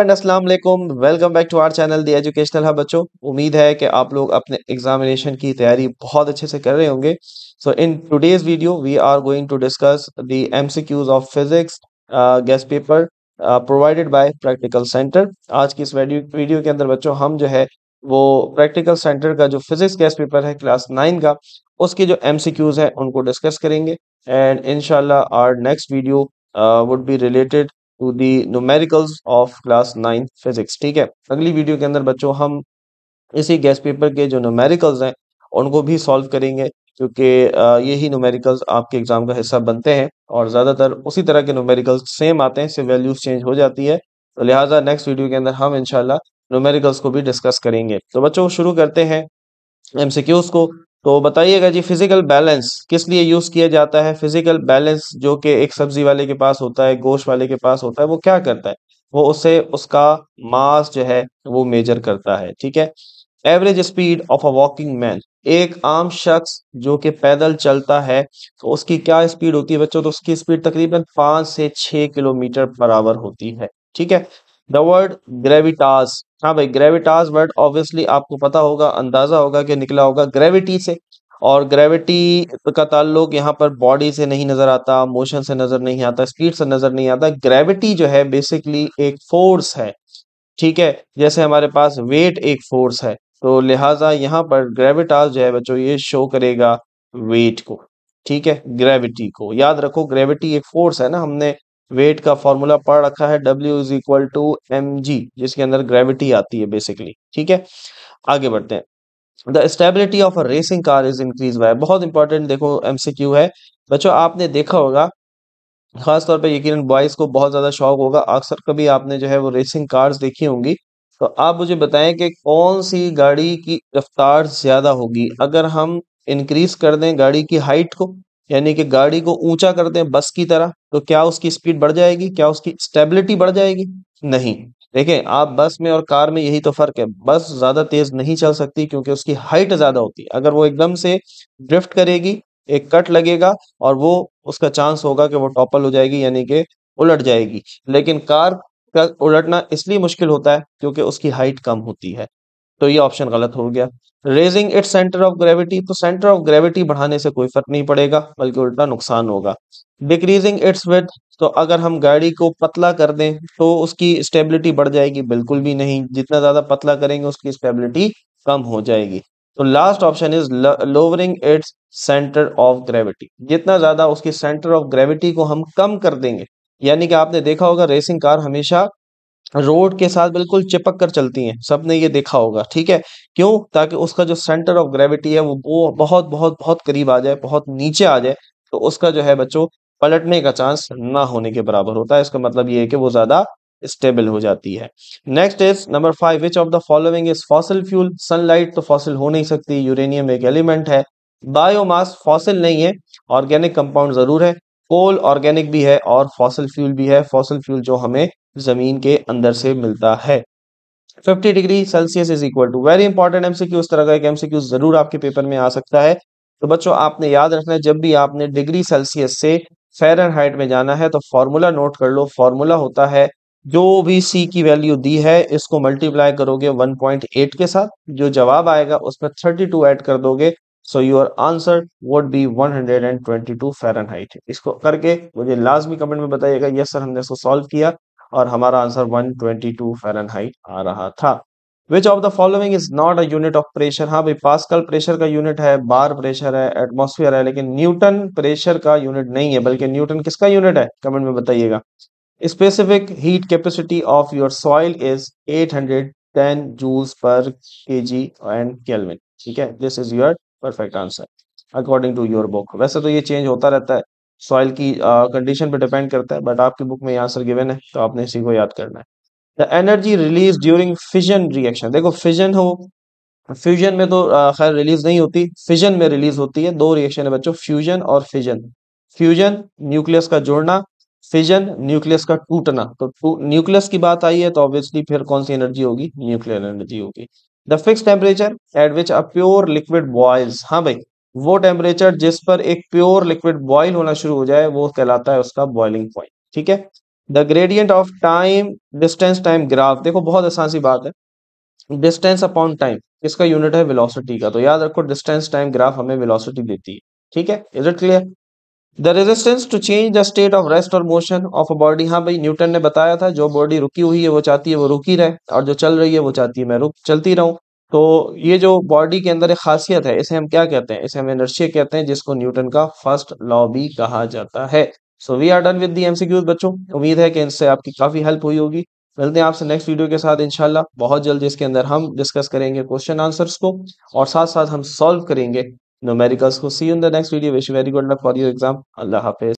and अस्सलाम वालेकुम welcome back to our channel the educational hub बच्चों उम्मीद है कि आप लोग अपने एग्जामिनेशन की तैयारी बहुत अच्छे से कर रहे होंगे so in today's video we are going to discuss the MCQs of physics guess paper provided by practical centre आज की इस वीडियो के अंदर बच्चों हम जो है वो प्रैक्टिकल सेंटर का जो फिजिक्स गेस्ट पेपर है क्लास नाइन का उसके जो एम है उनको डिस्कस करेंगे एंड इनशाला our next video would be related to the numericals of class nine physics ठीक है अगली वीडियो के अंदर बच्चों हम इसी गैस पेपर के जो न्यूमेरिकल्स हैं उनको भी सॉल्व करेंगे क्योंकि यही न्यूमेरिकल्स आपके एग्जाम का हिस्सा बनते हैं और ज़्यादातर उसी तरह के न्यूमेरिकल्स सेम आते हैं सिर्फ वैल्यूज चेंज हो जाती है तो लिहाजा नेक्स्ट वीडियो के अंदर हम इनशाला न्यूमेरिकल्स को भी डिस्कस करेंगे तो बच्चों शुरू करते हैं एमसीक्यूज को तो बताइएगा जी फिजिकल बैलेंस किस लिए यूज किया जाता है फिजिकल बैलेंस जो कि एक सब्जी वाले के पास होता है गोश्त वाले के पास होता है वो क्या करता है वो उसे उसका मास जो है वो मेजर करता है ठीक है average speed of a walking man एक आम शख्स जो कि पैदल चलता है तो उसकी क्या स्पीड होती है बच्चों तो उसकी स्पीड तकरीबन पांच से छह किलोमीटर पर आवर होती है ठीक है द वर्ड ग्रेविटास हाँ भाई ग्रेविटास वर्ड ऑब्वियसली आपको पता होगा अंदाजा होगा कि निकला होगा ग्रेविटी से और ग्रेविटी का ताल्लुक यहाँ पर बॉडी से नहीं नजर आता मोशन से नजर नहीं आता स्पीड से नजर नहीं आता ग्रेविटी जो है बेसिकली एक फोर्स है ठीक है जैसे हमारे पास वेट एक फोर्स है तो लिहाजा यहाँ पर ग्रेविटास जो है बच्चों ये शो करेगा वेट को ठीक है ग्रेविटी को याद रखो ग्रेविटी एक फोर्स है ना हमने वेट का फॉर्मूला पढ़ रखा है W is equal to M G जिसके अंदर ग्रेविटी आती है बेसिकली ठीक है आगे बढ़ते हैं the stability of a racing car is increase by बहुत इंपॉर्टेंट देखो एमसीक्यू है बच्चों आपने देखा होगा खासतौर पर यकीन बॉयज को बहुत ज्यादा शौक होगा अक्सर कभी आपने जो है वो रेसिंग कार्स देखी होंगी तो आप मुझे बताएं कि कौन सी गाड़ी की रफ्तार ज्यादा होगी अगर हम इंक्रीज कर दें गाड़ी की हाइट को यानी कि गाड़ी को ऊंचा करते हैं बस की तरह तो क्या उसकी स्पीड बढ़ जाएगी क्या उसकी स्टेबिलिटी बढ़ जाएगी नहीं देखें आप बस में और कार में यही तो फर्क है बस ज्यादा तेज नहीं चल सकती क्योंकि उसकी हाइट ज्यादा होती है अगर वो एकदम से ड्रिफ्ट करेगी एक कट लगेगा और वो उसका चांस होगा कि वो टॉपल हो जाएगी यानी कि उलट जाएगी लेकिन कार का उलटना इसलिए मुश्किल होता है क्योंकि उसकी हाइट कम होती है तो ये ऑप्शन गलत हो गया raising it centre of gravity तो सेंटर ऑफ ग्रेविटी बढ़ाने से कोई फर्क नहीं पड़ेगा बल्कि उल्टा नुकसान होगा डिक्रीजिंग इट्स विथ तो अगर हम गाड़ी को पतला कर दें तो उसकी स्टेबिलिटी बढ़ जाएगी बिल्कुल भी नहीं जितना ज्यादा पतला करेंगे उसकी स्टेबिलिटी कम हो जाएगी तो last option is lowering its centre of gravity जितना ज्यादा उसकी सेंटर ऑफ ग्रेविटी को हम कम कर देंगे यानी कि आपने देखा होगा रेसिंग कार हमेशा रोड के साथ बिल्कुल चिपक कर चलती हैं सबने ये देखा होगा ठीक है क्यों ताकि उसका जो सेंटर ऑफ ग्रेविटी है वो बहुत बहुत बहुत करीब आ जाए बहुत नीचे आ जाए तो उसका जो है बच्चों पलटने का चांस ना होने के बराबर होता है इसका मतलब ये है कि वो ज्यादा स्टेबल हो जाती है next is number five which of the following is fossil fuel sunlight तो फॉसिल हो नहीं सकती यूरेनियम एक एलिमेंट है बायोमास फॉसिल नहीं है ऑर्गेनिक कंपाउंड जरूर है कोल ऑर्गेनिक भी है और फॉसिल फ्यूल भी है फॉसिल फ्यूल जो हमें जमीन के अंदर से मिलता है 50 degree Celsius is equal to very important MCQ उस तरह का एक एमसीक्यू जरूर आपके पेपर में आ सकता है तो बच्चों आपने याद रखना है जब भी आपने डिग्री सेल्सियस से फेरन हाइट में जाना है तो फॉर्मूला नोट कर लो फॉर्मूला होता है जो भी सी की वैल्यू दी है इसको मल्टीप्लाई करोगे 1.8 के साथ जो जवाब आएगा उसमें 32 ऐड कर दोगे so your answer would be 122 Fahrenheit इसको करके मुझे लाजमी कमेंट में बताइएगा यस सर हमने इसको सॉल्व किया और हमारा आंसर 122 फ़ारेनहाइट आ रहा था which of the following is not a unit of pressure हाँ भाई पास्कल प्रेशर का यूनिट है बार प्रेशर है एटमोसफियर है लेकिन न्यूटन प्रेशर का यूनिट नहीं है बल्कि न्यूटन किसका यूनिट है कमेंट में बताइएगा specific heat capacity of your soil is 810 joules per G and kelvin ठीक है this is your perfect answer according to your book वैसे तो ये चेंज होता रहता है सॉइल की कंडीशन पे डिपेंड करता है बट आपकी बुक में ये आंसर गिवन है तो आपने इसी को याद करना है the energy release during fission reaction देखो फिजन हो फ्यूजन में तो खैर रिलीज नहीं होती फिजन में रिलीज होती है दो रिएक्शन है बच्चों फ्यूजन और फिजन फ्यूजन न्यूक्लियस का जोड़ना फिजन न्यूक्लियस का टूटना तो न्यूक्लियस की बात आई है तो ऑब्वियसली फिर कौन सी एनर्जी होगी न्यूक्लियर एनर्जी होगी the fix temperature at which a pure liquid boils हाँ भाई वो टेम्परेचर जिस पर एक प्योर लिक्विड बॉइल होना शुरू हो जाए वो कहलाता है उसका बॉइलिंग पॉइंट ठीक है the gradient of time distance time graph देखो बहुत आसान सी बात है डिस्टेंस अपॉन टाइम इसका यूनिट है वेलोसिटी का तो याद रखो डिस्टेंस टाइम ग्राफ हमें वेलोसिटी देती है ठीक है is it clear the resistance to change the state of rest और मोशन ऑफ अ बॉडी हाँ भाई न्यूटन ने बताया था जो बॉडी रुकी हुई है वो चाहती है वो रुकी रहे और जो चल रही है वो चाहती है मैं रुक चलती रहूं तो ये जो बॉडी के अंदर एक खासियत है इसे हम क्या कहते हैं इसे हम एनर्शिया कहते हैं जिसको न्यूटन का फर्स्ट लॉ भी कहा जाता है so we are done with the MCQs बच्चों उम्मीद है कि इनसे आपकी काफी हेल्प हुई होगी मिलते हैं आपसे नेक्स्ट वीडियो के साथ इंशाल्लाह बहुत जल्द इसके अंदर हम डिस्कस करेंगे क्वेश्चन आंसर्स को और साथ साथ हम सॉल्व करेंगे नोमेरिकल्स को see in the next video wish very good luck for your exam अल्लाह हाफिज